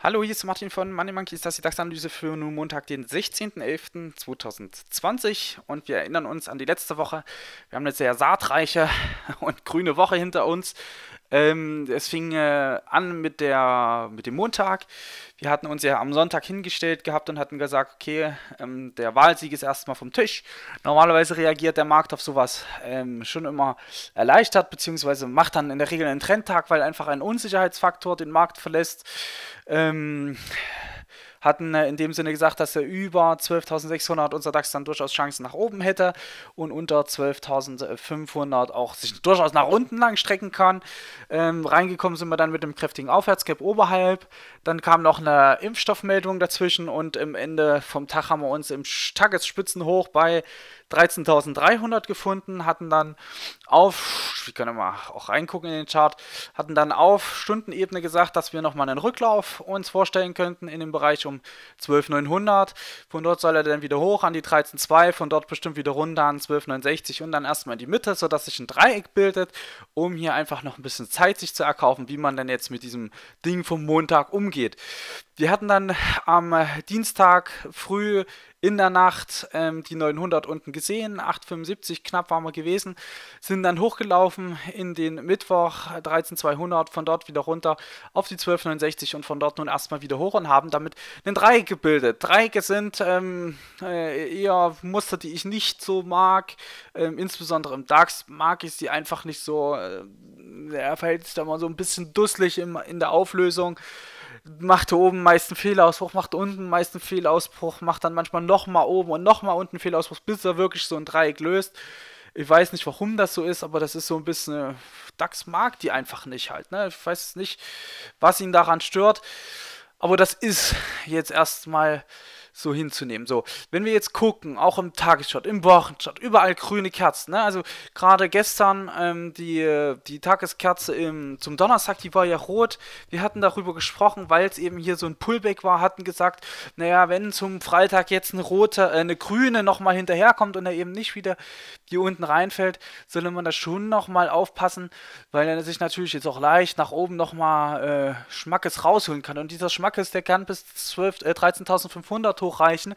Hallo, hier ist Martin von Money Monkeys, das ist die DAX-Analyse für nun Montag, den 16.11.2020 und wir erinnern uns an die letzte Woche. Wir haben eine sehr saatreiche und grüne Woche hinter uns. Ähm, es fing äh, an mit, der, mit dem Montag. Wir hatten uns ja am Sonntag hingestellt gehabt und hatten gesagt, okay, ähm, der Wahlsieg ist erstmal vom Tisch. Normalerweise reagiert der Markt auf sowas ähm, schon immer erleichtert, beziehungsweise macht dann in der Regel einen Trendtag, weil einfach ein Unsicherheitsfaktor den Markt verlässt. Ähm, hatten äh, in dem Sinne gesagt, dass er über 12.600 unser DAX dann durchaus Chancen nach oben hätte und unter 12.500 auch sich durchaus nach unten lang strecken kann. Ähm, reingekommen sind wir dann mit einem kräftigen Aufwärtscap oberhalb. Dann kam noch eine Impfstoffmeldung dazwischen und im Ende vom Tag haben wir uns im Tagesspitzenhoch bei 13.300 gefunden, hatten dann auf, wir können mal auch reingucken in den Chart, hatten dann auf Stundenebene gesagt, dass wir nochmal einen Rücklauf uns vorstellen könnten in dem Bereich um 12.900. Von dort soll er dann wieder hoch an die 13.2, von dort bestimmt wieder runter an 12.69 und dann erstmal in die Mitte, sodass sich ein Dreieck bildet, um hier einfach noch ein bisschen Zeit sich zu erkaufen, wie man denn jetzt mit diesem Ding vom Montag umgeht. Wir hatten dann am Dienstag früh in der Nacht ähm, die 900 unten gesehen, 875 knapp waren wir gewesen, sind dann hochgelaufen in den Mittwoch 13200, von dort wieder runter auf die 1269 und von dort nun erstmal wieder hoch und haben damit einen Dreieck gebildet. Dreiecke sind ähm, äh, eher Muster, die ich nicht so mag, ähm, insbesondere im DAX mag ich sie einfach nicht so, äh, er verhält sich da mal so ein bisschen dusselig im, in der Auflösung macht oben meisten Fehlausbruch, macht unten meisten Fehlausbruch, macht dann manchmal nochmal oben und nochmal unten Fehlausbruch, bis er wirklich so ein Dreieck löst. Ich weiß nicht, warum das so ist, aber das ist so ein bisschen. DAX mag die einfach nicht halt. Ne? Ich weiß nicht, was ihn daran stört. Aber das ist jetzt erstmal so hinzunehmen. So, wenn wir jetzt gucken, auch im Tagesschott, im Wochenschott, überall grüne Kerzen. Ne? Also gerade gestern ähm, die, die Tageskerze im, zum Donnerstag, die war ja rot. Wir hatten darüber gesprochen, weil es eben hier so ein Pullback war, hatten gesagt, naja, wenn zum Freitag jetzt eine rote, äh, eine grüne nochmal hinterherkommt und er eben nicht wieder hier unten reinfällt, soll man da schon nochmal aufpassen, weil er sich natürlich jetzt auch leicht nach oben nochmal äh, Schmackes rausholen kann. Und dieser Schmackes, der kann bis 12, äh, 13.500 hoch hochreichen.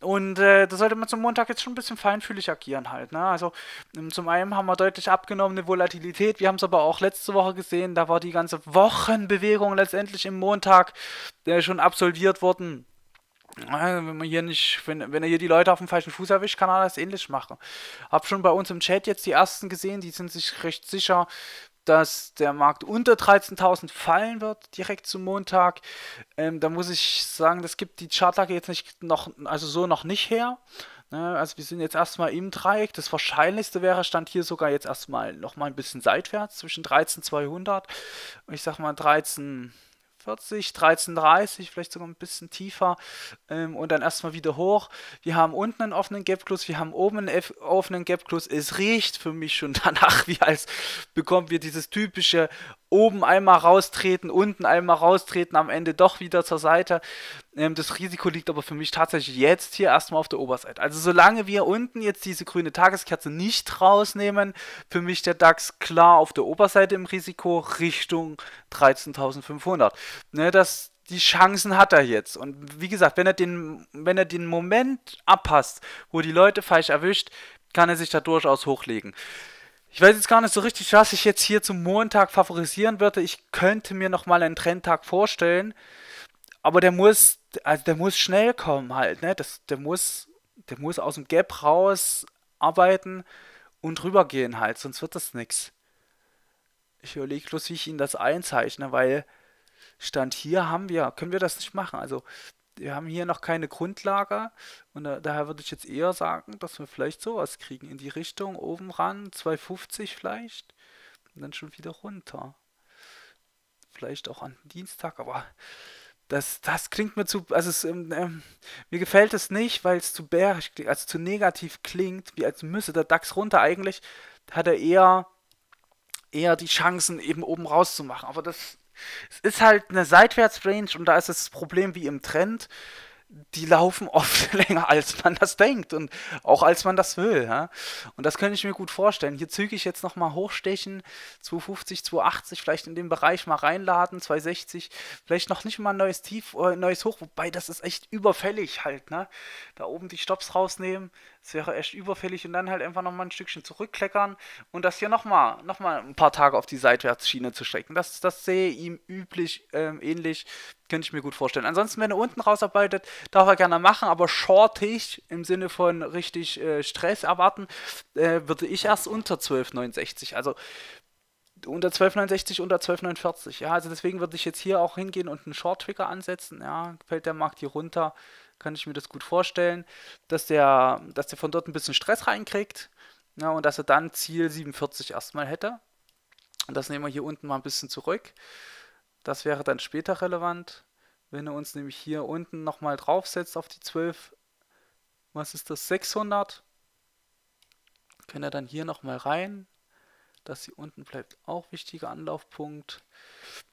Und äh, da sollte man zum Montag jetzt schon ein bisschen feinfühlig agieren halt. Ne? Also ähm, zum einen haben wir deutlich abgenommene Volatilität. Wir haben es aber auch letzte Woche gesehen. Da war die ganze Wochenbewegung letztendlich im Montag äh, schon absolviert worden. Also, wenn man hier nicht, wenn, wenn er hier die Leute auf dem falschen Fuß erwischt, kann er das ähnlich machen. Hab schon bei uns im Chat jetzt die ersten gesehen, die sind sich recht sicher, dass der Markt unter 13.000 fallen wird, direkt zum Montag. Ähm, da muss ich sagen, das gibt die Chartlage jetzt nicht noch, also so noch nicht her. Ne, also wir sind jetzt erstmal im Dreieck. Das Wahrscheinlichste wäre, stand hier sogar jetzt erstmal nochmal ein bisschen seitwärts zwischen 13.200 und ich sag mal 13. 40, 13,30, vielleicht sogar ein bisschen tiefer ähm, und dann erstmal wieder hoch. Wir haben unten einen offenen Gap Close, wir haben oben einen F offenen Gap Close. Es riecht für mich schon danach, wie als bekommen wir dieses typische oben einmal raustreten, unten einmal raustreten, am Ende doch wieder zur Seite. Ähm, das Risiko liegt aber für mich tatsächlich jetzt hier erstmal auf der Oberseite. Also solange wir unten jetzt diese grüne Tageskerze nicht rausnehmen, für mich der DAX klar auf der Oberseite im Risiko Richtung 13.500. Ne, das, die Chancen hat er jetzt. Und wie gesagt, wenn er den, wenn er den Moment abpasst, wo die Leute falsch erwischt, kann er sich da durchaus hochlegen. Ich weiß jetzt gar nicht so richtig, was ich jetzt hier zum Montag favorisieren würde. Ich könnte mir nochmal einen Trendtag vorstellen. Aber der muss, also der muss schnell kommen halt, ne? Das, der muss, der muss aus dem Gap raus arbeiten und rübergehen halt, sonst wird das nichts. Ich überlege bloß, wie ich Ihnen das einzeichne, weil Stand hier haben wir, können wir das nicht machen. Also wir haben hier noch keine Grundlage und da, daher würde ich jetzt eher sagen, dass wir vielleicht sowas kriegen in die Richtung oben ran, 250 vielleicht und dann schon wieder runter. Vielleicht auch an Dienstag, aber das, das klingt mir zu, also es, ähm, ähm mir gefällt es nicht, weil es zu bärig, also zu negativ klingt, wie als müsse der DAX runter. Eigentlich hat er eher, eher die Chancen eben oben rauszumachen, aber das es ist halt eine Seitwärtsrange und da ist das Problem wie im Trend. Die laufen oft länger, als man das denkt und auch als man das will. Ja? Und das könnte ich mir gut vorstellen. Hier zügig jetzt nochmal hochstechen, 250, 280, vielleicht in dem Bereich mal reinladen, 260, vielleicht noch nicht mal ein neues Tief oder äh, ein neues Hoch, wobei das ist echt überfällig halt. Ne? Da oben die Stops rausnehmen, es wäre echt überfällig und dann halt einfach nochmal ein Stückchen zurückkleckern und das hier nochmal noch mal ein paar Tage auf die Seitwärtsschiene zu strecken. Das, das sehe ihm üblich ähm, ähnlich, könnte ich mir gut vorstellen. Ansonsten, wenn er unten rausarbeitet, darf er gerne machen, aber shortig im Sinne von richtig äh, Stress erwarten, äh, würde ich erst unter 12,69. Also unter 1269, unter 1249. Ja, also deswegen würde ich jetzt hier auch hingehen und einen Short Trigger ansetzen. Ja, fällt der Markt hier runter, kann ich mir das gut vorstellen, dass der, dass der von dort ein bisschen Stress reinkriegt. Ja, und dass er dann Ziel 47 erstmal hätte. Und das nehmen wir hier unten mal ein bisschen zurück. Das wäre dann später relevant, wenn er uns nämlich hier unten nochmal draufsetzt auf die 12. Was ist das? 600. Können er dann hier nochmal rein dass sie unten bleibt auch wichtiger Anlaufpunkt.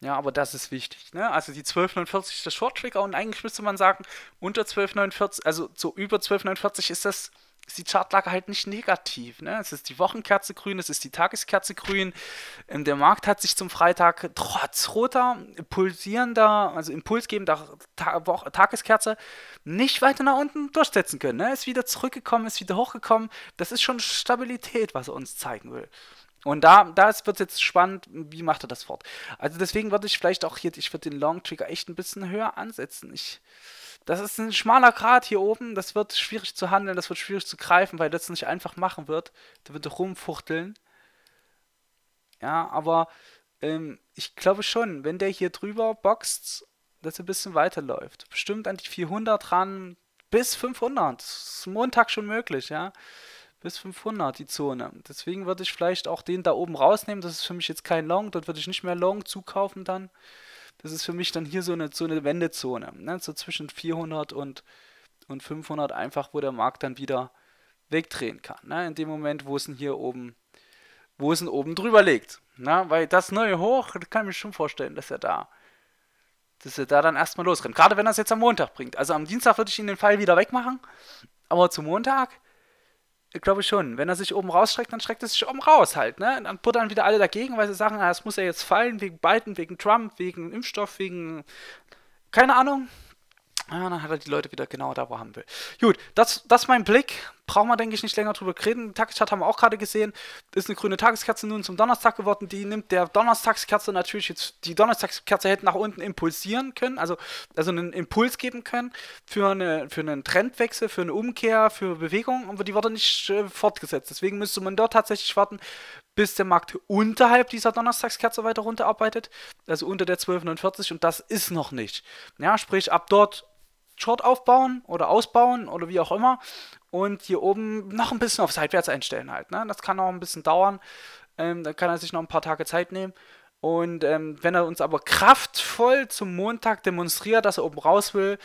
Ja, aber das ist wichtig. Ne? Also die 1249 ist der Short Trigger und eigentlich müsste man sagen, unter 1249, also so über 1249 ist das ist die Chartlage halt nicht negativ. Ne? Es ist die Wochenkerze grün, es ist die Tageskerze grün. Ähm, der Markt hat sich zum Freitag trotz roter, pulsierender, also impulsgebender Tageskerze nicht weiter nach unten durchsetzen können. Ne? Ist wieder zurückgekommen, ist wieder hochgekommen. Das ist schon Stabilität, was er uns zeigen will. Und da, da wird jetzt spannend, wie macht er das fort. Also deswegen würde ich vielleicht auch hier, ich würde den Long Trigger echt ein bisschen höher ansetzen. Ich, das ist ein schmaler Grat hier oben, das wird schwierig zu handeln, das wird schwierig zu greifen, weil das nicht einfach machen wird. Da wird rumfuchteln. Ja, aber ähm, ich glaube schon, wenn der hier drüber boxt, dass er ein bisschen weiterläuft. Bestimmt an die 400 ran, bis 500. Das ist Montag schon möglich, ja bis 500 die Zone. Deswegen würde ich vielleicht auch den da oben rausnehmen. Das ist für mich jetzt kein Long. Dort würde ich nicht mehr Long zukaufen dann. Das ist für mich dann hier so eine, so eine Wendezone. Ne? So zwischen 400 und, und 500 einfach, wo der Markt dann wieder wegdrehen kann. Ne? In dem Moment, wo es ihn hier oben, wo es denn oben drüber liegt. Ne? Weil das neue Hoch, das kann ich mir schon vorstellen, dass er da dass er da dann erstmal losrennt. Gerade wenn er es jetzt am Montag bringt. Also am Dienstag würde ich ihn den Fall wieder wegmachen. Aber zum Montag ich glaube schon. Wenn er sich oben rausstreckt, dann streckt er sich oben raus halt, ne? dann puttern wieder alle dagegen, weil sie sagen, ah, das muss er jetzt fallen wegen Biden, wegen Trump, wegen Impfstoff, wegen. Keine Ahnung. Ja, ah, dann hat er die Leute wieder genau da, wo er haben will. Gut, das, das ist mein Blick brauchen wir, denke ich, nicht länger drüber reden. Tagesschat haben wir auch gerade gesehen. Ist eine grüne Tageskerze nun zum Donnerstag geworden. Die nimmt der Donnerstagskerze natürlich jetzt, die Donnerstagskerze hätte nach unten impulsieren können, also, also einen Impuls geben können für, eine, für einen Trendwechsel, für eine Umkehr, für Bewegung, aber die wurde nicht äh, fortgesetzt. Deswegen müsste man dort tatsächlich warten, bis der Markt unterhalb dieser Donnerstagskerze weiter runterarbeitet, also unter der 1249 und das ist noch nicht. Ja, sprich, ab dort Short aufbauen oder ausbauen oder wie auch immer. Und hier oben noch ein bisschen auf seitwärts einstellen halt. Ne? Das kann auch ein bisschen dauern. Ähm, da kann er sich noch ein paar Tage Zeit nehmen. Und ähm, wenn er uns aber kraftvoll zum Montag demonstriert, dass er oben raus will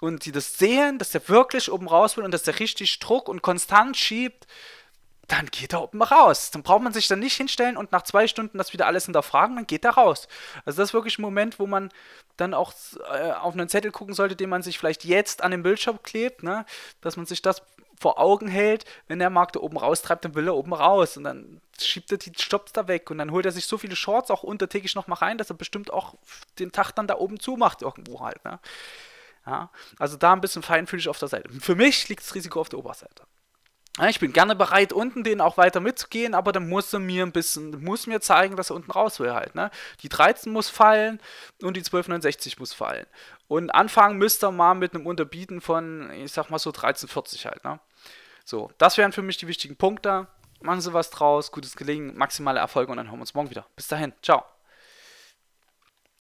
und sie das sehen, dass er wirklich oben raus will und dass er richtig Druck und konstant schiebt, dann geht er oben raus. Dann braucht man sich dann nicht hinstellen und nach zwei Stunden das wieder alles hinterfragen, dann geht er raus. Also das ist wirklich ein Moment, wo man dann auch äh, auf einen Zettel gucken sollte, den man sich vielleicht jetzt an den Bildschirm klebt, ne? dass man sich das vor Augen hält, wenn der Markt da oben raustreibt, dann will er oben raus und dann schiebt er die Stops da weg und dann holt er sich so viele Shorts auch untertägig nochmal rein, dass er bestimmt auch den Tag dann da oben zumacht irgendwo halt. Ne? Ja, also da ein bisschen feinfühlig auf der Seite. Für mich liegt das Risiko auf der Oberseite. Ich bin gerne bereit, unten den auch weiter mitzugehen, aber dann muss er mir ein bisschen, muss mir zeigen, dass er unten raus will halt. Ne? Die 13 muss fallen und die 1269 muss fallen. Und anfangen müsste er mal mit einem Unterbieten von, ich sag mal so 1340 halt. Ne? So, das wären für mich die wichtigen Punkte. Machen Sie was draus, gutes Gelingen, maximale Erfolge und dann hören wir uns morgen wieder. Bis dahin, ciao.